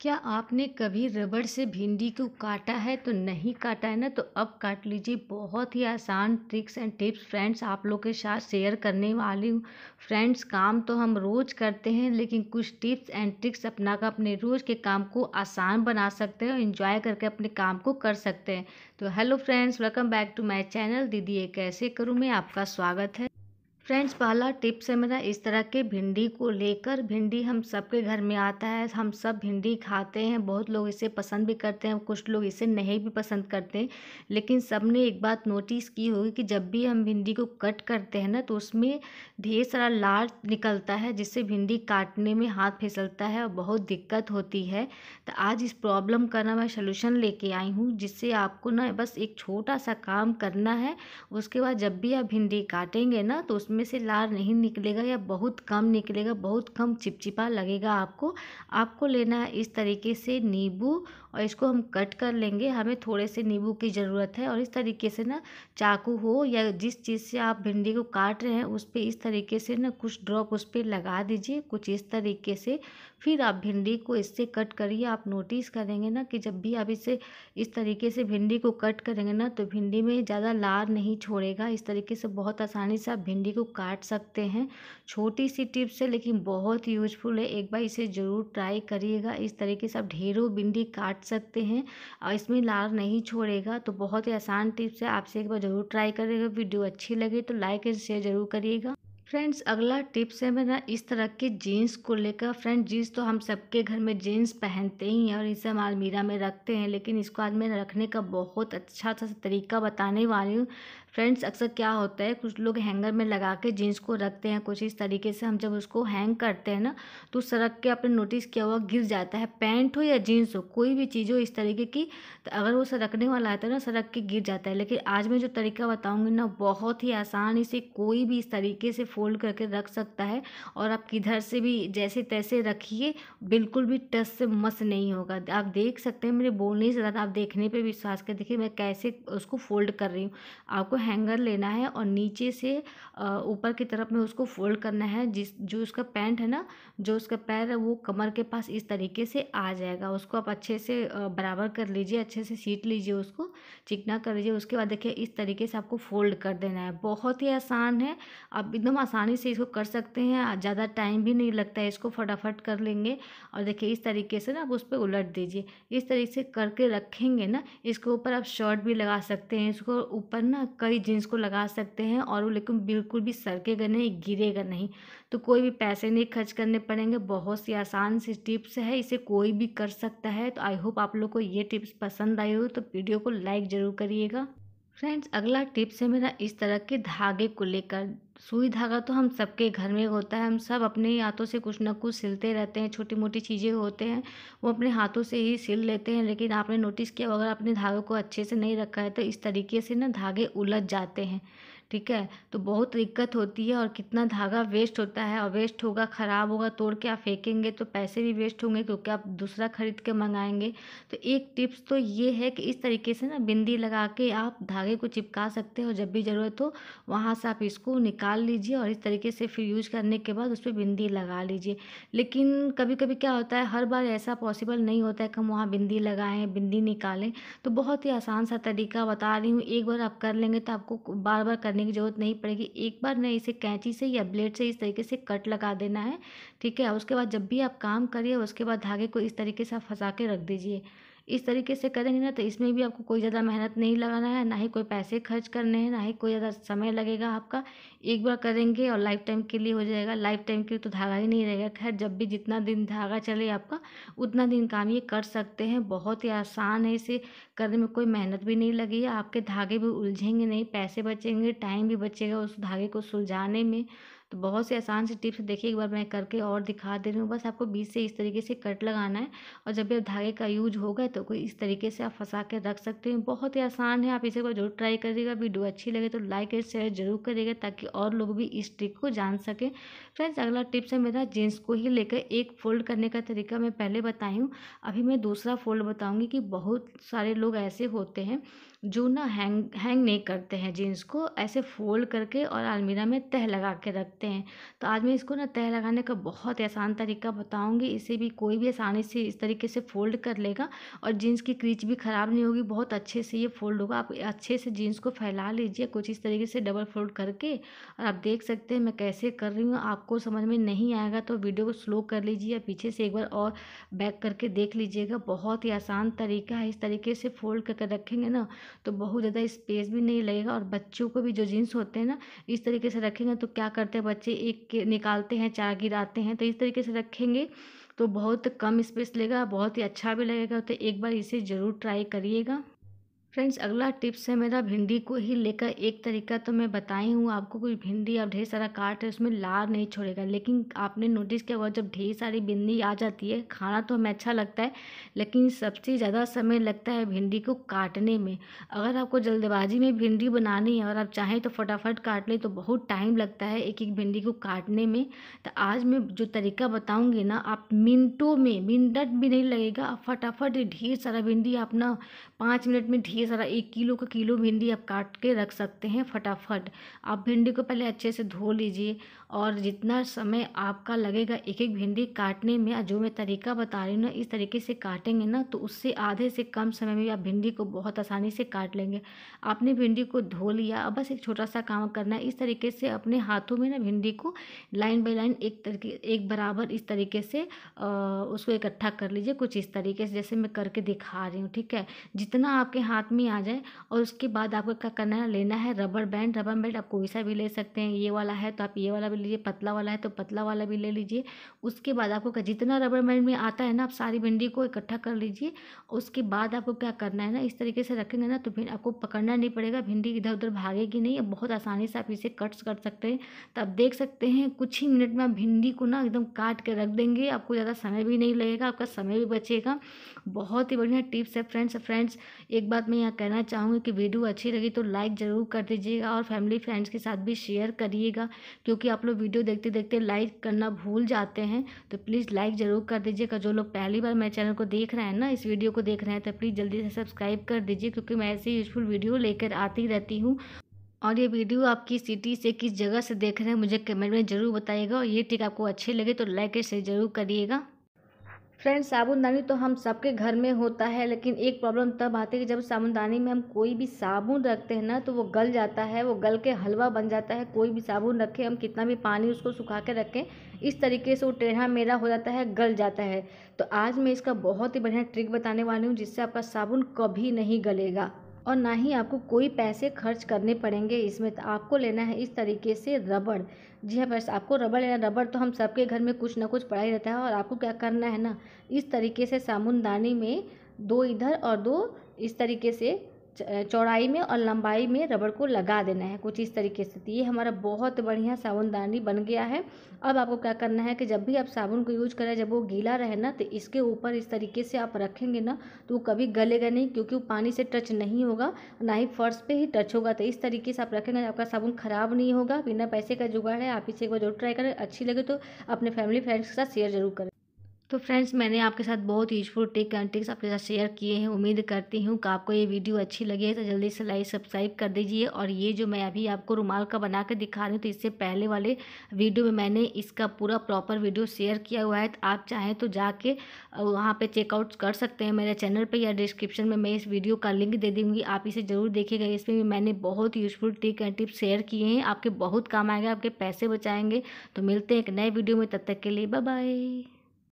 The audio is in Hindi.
क्या आपने कभी रबड़ से भिंडी को काटा है तो नहीं काटा है ना तो अब काट लीजिए बहुत ही आसान ट्रिक्स एंड टिप्स फ्रेंड्स आप लोग के साथ शेयर करने वाली हूँ फ्रेंड्स काम तो हम रोज़ करते हैं लेकिन कुछ टिप्स एंड ट्रिक्स अपना कर अपने रोज़ के काम को आसान बना सकते हैं और इन्जॉय करके अपने काम को कर सकते हैं तो hello friends welcome back to my channel दीदी ये कैसे करूँ मैं आपका स्वागत है फ्रेंड्स पहला टिप्स है मेरा इस तरह के भिंडी को लेकर भिंडी हम सबके घर में आता है हम सब भिंडी खाते हैं बहुत लोग इसे पसंद भी करते हैं कुछ लोग इसे नहीं भी पसंद करते हैं लेकिन सब ने एक बात नोटिस की होगी कि जब भी हम भिंडी को कट करते हैं ना तो उसमें ढेर सारा लार निकलता है जिससे भिंडी काटने में हाथ फिसलता है और बहुत दिक्कत होती है तो आज इस प्रॉब्लम का ना मैं सोल्यूशन लेके आई हूँ जिससे आपको ना बस एक छोटा सा काम करना है उसके बाद जब भी आप भिंडी काटेंगे ना तो उसमें इसमें से लार नहीं निकलेगा या बहुत कम निकलेगा बहुत कम चिपचिपा लगेगा आपको आपको लेना है इस तरीके से नींबू और इसको हम कट कर लेंगे हमें थोड़े से नींबू की ज़रूरत है और इस तरीके से ना चाकू हो या जिस चीज़ से आप भिंडी को काट रहे हैं उस पर इस तरीके से ना कुछ ड्रॉप उस पर लगा दीजिए कुछ इस तरीके से फिर आप भिंडी को इससे कट करिए आप नोटिस करेंगे ना कि जब भी आप इसे इस तरीके से भिंडी को कट करेंगे ना तो भिंडी में ज़्यादा लार नहीं छोड़ेगा इस तरीके से बहुत आसानी से आप भिंडी को काट सकते हैं छोटी सी टिप्स है लेकिन बहुत यूजफुल है एक बार इसे ज़रूर ट्राई करिएगा इस तरीके से आप ढेरों भिंडी काट सकते हैं और इसमें लार नहीं छोड़ेगा तो बहुत ही आसान टिप्स है आपसे एक बार ज़रूर ट्राई करिएगा वीडियो अच्छी लगे तो लाइक एंड शेयर ज़रूर करिएगा फ्रेंड्स अगला टिप्स है मेरा इस तरह के जीन्स को लेकर फ्रेंड जीन्स तो हम सबके घर में जीन्स पहनते ही हैं और इसे हम आलमीरा में रखते हैं लेकिन इसको आज मैं रखने का बहुत अच्छा सा तरीका बताने वाली हूँ फ्रेंड्स अक्सर क्या होता है कुछ लोग हैंगर में लगा के जीन्स को रखते हैं कुछ इस तरीके से हम जब उसको हैंग करते हैं ना तो सरक के आपने नोटिस किया हुआ गिर जाता है पैंट हो या जीन्स हो कोई भी चीज़ हो इस तरीके की तो अगर वो सरकने वाला आता है ना सरक के गिर जाता है लेकिन आज मैं जो तरीका बताऊँगी ना बहुत ही आसान इसे कोई भी इस तरीके से फोल्ड करके रख सकता है और आप किधर से भी जैसे तैसे रखिए बिल्कुल भी टस से मस नहीं होगा आप देख सकते हैं मेरे बोलने से ज़्यादा आप देखने पर विश्वास कर देखिए मैं कैसे उसको फोल्ड कर रही हूँ आपको हैंगर लेना है और नीचे से ऊपर की तरफ में उसको फोल्ड करना है जिस जो उसका पैंट है ना जो उसका पैर है वो कमर के पास इस तरीके से आ जाएगा उसको आप अच्छे से बराबर कर लीजिए अच्छे से सीट लीजिए उसको चिकना कर लीजिए उसके बाद देखिए इस तरीके से आपको फोल्ड कर देना है बहुत ही आसान है आप एकदम आसानी से इसको कर सकते हैं ज़्यादा टाइम भी नहीं लगता है इसको फटाफट कर लेंगे और देखिए इस तरीके से ना आप उस पर उलट दीजिए इस तरीके से करके रखेंगे ना इसके ऊपर आप शर्ट भी लगा सकते हैं इसको ऊपर ना कई भी जींस को लगा सकते हैं और वो लेकिन बिल्कुल भी सरकेगा नहीं गिरेगा नहीं तो कोई भी पैसे नहीं खर्च करने पड़ेंगे बहुत सी आसान सी टिप्स है इसे कोई भी कर सकता है तो आई होप आप लोग को ये टिप्स पसंद आई हो तो वीडियो को लाइक ज़रूर करिएगा फ्रेंड्स अगला टिप्स है मेरा इस तरह के धागे को लेकर सुई धागा तो हम सबके घर में होता है हम सब अपने ही हाथों से कुछ ना कुछ सिलते रहते हैं छोटी मोटी चीज़ें होते हैं वो अपने हाथों से ही सिल लेते हैं लेकिन आपने नोटिस किया अगर आपने धागे को अच्छे से नहीं रखा है तो इस तरीके से ना धागे उलझ जाते हैं ठीक है तो बहुत दिक्कत होती है और कितना धागा वेस्ट होता है और वेस्ट होगा ख़राब होगा तोड़ के आप फेंकेंगे तो पैसे भी वेस्ट होंगे क्योंकि आप दूसरा ख़रीद के मंगाएंगे तो एक टिप्स तो ये है कि इस तरीके से ना बिंदी लगा के आप धागे को चिपका सकते हो जब भी ज़रूरत हो वहाँ से आप इसको निकाल निकाल लीजिए और इस तरीके से फिर यूज करने के बाद उस पर बिंदी लगा लीजिए लेकिन कभी कभी क्या होता है हर बार ऐसा पॉसिबल नहीं होता है कि हम वहाँ बिंदी लगाएं बिंदी निकालें तो बहुत ही आसान सा तरीका बता रही हूँ एक बार आप कर लेंगे तो आपको बार बार करने की ज़रूरत नहीं पड़ेगी एक बार नहीं इसे कैंची से या ब्लेड से इस तरीके से कट लगा देना है ठीक है उसके बाद जब भी आप काम करिए उसके बाद धागे को इस तरीके से आप फंसा के रख दीजिए इस तरीके से करेंगे ना तो इसमें भी आपको कोई ज़्यादा मेहनत नहीं लगाना है ना ही कोई पैसे खर्च करने हैं ना ही कोई ज़्यादा समय लगेगा आपका एक बार करेंगे और लाइफ टाइम के लिए हो जाएगा लाइफ टाइम के लिए तो धागा ही नहीं रहेगा खैर जब भी जितना दिन धागा चले आपका उतना दिन काम ये कर सकते हैं बहुत ही आसान है इसे करने में कोई मेहनत भी नहीं लगी आपके धागे भी उलझेंगे नहीं पैसे बचेंगे टाइम भी बचेगा उस धागे को सुलझाने में तो बहुत से आसान से टिप्स देखिए एक बार मैं करके और दिखा दे रही हूँ बस आपको बीच से इस तरीके से कट लगाना है और जब भी आप धागे का यूज होगा तो कोई इस तरीके से आप फंसा के रख सकते हैं बहुत ही आसान है आप इसे बार जरूर ट्राई करिएगा वीडियो अच्छी लगे तो लाइक एंड शेयर जरूर करिएगा ताकि और लोग भी इस ट्रिक को जान सकें फ्रेंड्स अगला टिप्स है मेरा जीन्स को ही लेकर एक फोल्ड करने का तरीका मैं पहले बताई हूँ अभी मैं दूसरा फोल्ड बताऊँगी कि बहुत सारे लोग ऐसे होते हैं जो ना हैंग हैंग नहीं करते हैं जीन्स को ऐसे फोल्ड करके और आलमीरा में तह लगा के रख सकते हैं तो आज मैं इसको ना तह लगाने का बहुत आसान तरीका बताऊंगी इसे भी कोई भी आसानी से इस तरीके से फोल्ड कर लेगा और जीन्स की क्रीच भी ख़राब नहीं होगी बहुत अच्छे से ये फोल्ड होगा आप अच्छे से जीन्स को फैला लीजिए कुछ इस तरीके से डबल फोल्ड करके और आप देख सकते हैं मैं कैसे कर रही हूँ आपको समझ में नहीं आएगा तो वीडियो को स्लो कर लीजिए या पीछे से एक बार और बैक करके देख लीजिएगा बहुत ही आसान तरीका है इस तरीके से फोल्ड करके रखेंगे ना तो बहुत ज़्यादा स्पेस भी नहीं लगेगा और बच्चों को भी जो जीन्स होते हैं ना इस तरीके से रखेंगे तो क्या करते हैं बच्चे एक निकालते हैं चार गिराते हैं तो इस तरीके से रखेंगे तो बहुत कम स्पेस लेगा बहुत ही अच्छा भी लगेगा तो एक बार इसे ज़रूर ट्राई करिएगा फ्रेंड्स अगला टिप्स है मेरा भिंडी को ही लेकर एक तरीका तो मैं बताई हूँ आपको कोई भिंडी आप ढेर सारा काट है उसमें लार नहीं छोड़ेगा लेकिन आपने नोटिस किया हुआ जब ढेर सारी भिंडी आ जाती है खाना तो हमें अच्छा लगता है लेकिन सबसे ज़्यादा समय लगता है भिंडी को काटने में अगर आपको जल्दबाजी में भिंडी बनानी है और आप चाहें तो फटाफट काट लें तो बहुत टाइम लगता है एक एक भिंडी को काटने में तो आज मैं जो तरीका बताऊँगी ना आप मिनटों में मिनट भी नहीं लगेगा फटाफट ढेर सारा भिंडी आप ना पाँच मिनट में ढेर सारा एक किलो का किलो भिंडी आप काट के रख सकते हैं फटाफट आप भिंडी को पहले अच्छे से धो लीजिए और जितना समय आपका लगेगा एक एक भिंडी काटने में जो मैं तरीका बता रही हूँ ना इस तरीके से काटेंगे ना तो उससे आधे से कम समय में आप भिंडी को बहुत आसानी से काट लेंगे आपने भिंडी को धो लिया अब बस एक छोटा सा काम करना है इस तरीके से अपने हाथों में ना भिंडी को लाइन बाई लाइन एक तरीके एक बराबर इस तरीके से उसको इकट्ठा कर लीजिए कुछ इस तरीके से जैसे मैं करके दिखा रही हूँ ठीक है जितना आपके हाथ में में आ जाए और उसके बाद आपको क्या करना है लेना है रबर बैंड रबर बैंड आप कोई सा भी ले सकते हैं ये वाला है तो आप ये वाला भी लीजिए पतला वाला है तो पतला वाला भी ले लीजिए उसके बाद आपको जितना रबर बैंड में आता है ना आप सारी भिंडी को इकट्ठा कर लीजिए उसके बाद आपको क्या करना है ना इस तरीके से रखेंगे ना तो फिर आपको पकड़ना नहीं पड़ेगा भिंडी इधर उधर भागेगी नहीं बहुत आसानी से आप इसे कट्स कर सकते हैं तो आप देख सकते हैं कुछ ही मिनट में आप भिंडी को ना एकदम काट के रख देंगे आपको ज़्यादा समय भी नहीं लगेगा आपका समय भी बचेगा बहुत ही बढ़िया टिप्स है फ्रेंड्स फ्रेंड्स एक बात मैं यहाँ कहना चाहूँगी कि वीडियो अच्छी लगी तो लाइक ज़रूर कर दीजिएगा और फैमिली फ्रेंड्स के साथ भी शेयर करिएगा क्योंकि आप लोग वीडियो देखते देखते लाइक करना भूल जाते हैं तो प्लीज़ लाइक ज़रूर कर दीजिएगा जो लोग पहली बार मेरे चैनल को देख रहे हैं ना इस वीडियो को देख रहे हैं तो प्लीज़ जल्दी से सब्सक्राइब कर दीजिए क्योंकि मैं ऐसे यूजफुल वीडियो लेकर आती रहती हूँ और ये वीडियो आप किस सिटी से किस जगह से देख रहे हैं मुझे कमेंट में ज़रूर बताइएगा और ये टिक आपको अच्छे लगे तो लाइक शेयर ज़रूर करिएगा फ्रेंड्स साबुनदानी तो हम सबके घर में होता है लेकिन एक प्रॉब्लम तब आती है कि जब साबुनदानी में हम कोई भी साबुन रखते हैं ना तो वो गल जाता है वो गल के हलवा बन जाता है कोई भी साबुन रखें हम कितना भी पानी उसको सुखा के रखें इस तरीके से वो टेढ़ा मेरा हो जाता है गल जाता है तो आज मैं इसका बहुत ही बढ़िया ट्रिक बताने वाली हूँ जिससे आपका साबुन कभी नहीं गलेगा और ना ही आपको कोई पैसे खर्च करने पड़ेंगे इसमें तो आपको लेना है इस तरीके से रबड़ जी हाँ बस आपको रबड़ लेना रबड़ तो हम सबके घर में कुछ ना कुछ पड़ा ही रहता है और आपको क्या करना है ना इस तरीके से साबुनदानी में दो इधर और दो इस तरीके से चौड़ाई में और लंबाई में रबड़ को लगा देना है कुछ इस तरीके से तो ये हमारा बहुत बढ़िया साबुनदानी बन गया है अब आपको क्या करना है कि जब भी आप साबुन को यूज करें जब वो गीला रहे ना तो इसके ऊपर इस तरीके से आप रखेंगे ना तो वो कभी गलेगा नहीं क्योंकि वो पानी से टच नहीं होगा ना ही फर्श पर ही टच होगा तो इस तरीके से आप रखेंगे आपका साबुन ख़राब नहीं होगा बिना पैसे का जुगाड़ है आप इसे एक बार जरूर ट्राई करें अच्छी लगे तो अपने फैमिली फ्रेंड्स के साथ शेयर जरूर करें तो फ्रेंड्स मैंने आपके साथ बहुत यूजफुल टिक एंड टिक्स आपके साथ शेयर किए हैं उम्मीद करती हूँ कि आपको ये वीडियो अच्छी लगे तो जल्दी से लाइक सब्सक्राइब कर दीजिए और ये जो मैं अभी आपको रुमाल का बना कर दिखा रही हूँ तो इससे पहले वाले वीडियो में मैंने इसका पूरा प्रॉपर वीडियो शेयर किया हुआ है तो आप चाहें तो जाके वहाँ पर चेकआउट कर सकते हैं मेरे चैनल पर या डिस्क्रिप्शन में मैं इस वीडियो का लिंक दे दूँगी आप इसे ज़रूर देखिएगा इसमें भी मैंने बहुत useful tick and tips share किए हैं आपके बहुत काम आएगा आपके पैसे बचाएंगे तो मिलते हैं एक नए वीडियो में तब तक के लिए बाय